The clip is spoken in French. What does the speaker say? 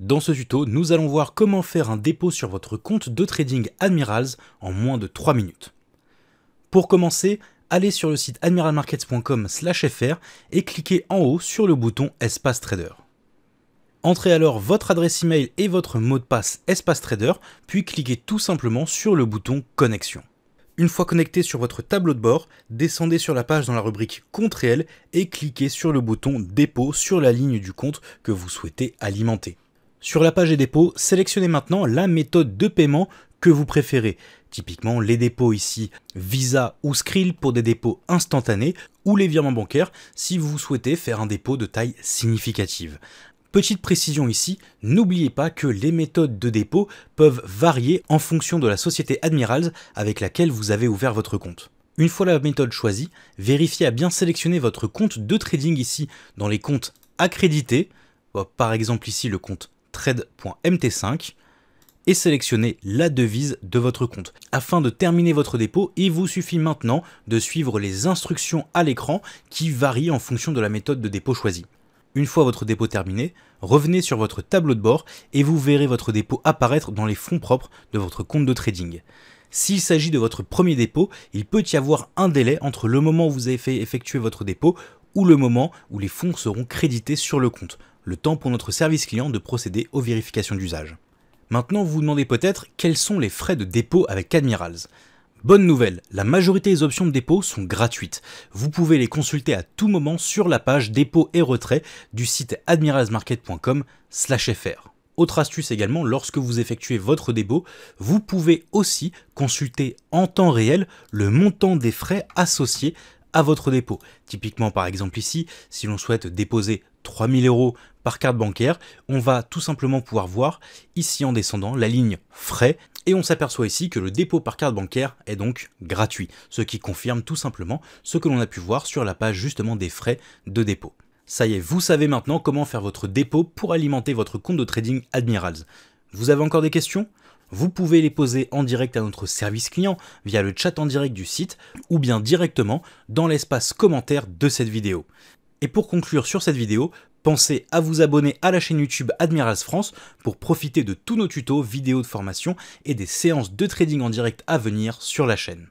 Dans ce tuto, nous allons voir comment faire un dépôt sur votre compte de trading Admirals en moins de 3 minutes. Pour commencer, allez sur le site admiralmarkets.com/fr et cliquez en haut sur le bouton Espace Trader. Entrez alors votre adresse email et votre mot de passe Espace Trader, puis cliquez tout simplement sur le bouton Connexion. Une fois connecté sur votre tableau de bord, descendez sur la page dans la rubrique Compte réel et cliquez sur le bouton Dépôt sur la ligne du compte que vous souhaitez alimenter. Sur la page des dépôts, sélectionnez maintenant la méthode de paiement que vous préférez. Typiquement les dépôts ici Visa ou Skrill pour des dépôts instantanés ou les virements bancaires si vous souhaitez faire un dépôt de taille significative. Petite précision ici, n'oubliez pas que les méthodes de dépôt peuvent varier en fonction de la société Admirals avec laquelle vous avez ouvert votre compte. Une fois la méthode choisie, vérifiez à bien sélectionner votre compte de trading ici dans les comptes accrédités, par exemple ici le compte trade.mt5 et sélectionnez la devise de votre compte. Afin de terminer votre dépôt, il vous suffit maintenant de suivre les instructions à l'écran qui varient en fonction de la méthode de dépôt choisie. Une fois votre dépôt terminé, revenez sur votre tableau de bord et vous verrez votre dépôt apparaître dans les fonds propres de votre compte de trading. S'il s'agit de votre premier dépôt, il peut y avoir un délai entre le moment où vous avez fait effectuer votre dépôt ou le moment où les fonds seront crédités sur le compte, le temps pour notre service client de procéder aux vérifications d'usage. Maintenant, vous vous demandez peut-être quels sont les frais de dépôt avec Admirals. Bonne nouvelle, la majorité des options de dépôt sont gratuites. Vous pouvez les consulter à tout moment sur la page dépôt et retrait du site admiralsmarket.com/fr. Autre astuce également, lorsque vous effectuez votre dépôt, vous pouvez aussi consulter en temps réel le montant des frais associés à votre dépôt. Typiquement par exemple ici, si l'on souhaite déposer 3000 euros par carte bancaire, on va tout simplement pouvoir voir ici en descendant la ligne frais et on s'aperçoit ici que le dépôt par carte bancaire est donc gratuit, ce qui confirme tout simplement ce que l'on a pu voir sur la page justement des frais de dépôt. Ça y est, vous savez maintenant comment faire votre dépôt pour alimenter votre compte de trading Admirals. Vous avez encore des questions vous pouvez les poser en direct à notre service client via le chat en direct du site ou bien directement dans l'espace commentaire de cette vidéo. Et pour conclure sur cette vidéo, pensez à vous abonner à la chaîne YouTube Admirals France pour profiter de tous nos tutos, vidéos de formation et des séances de trading en direct à venir sur la chaîne.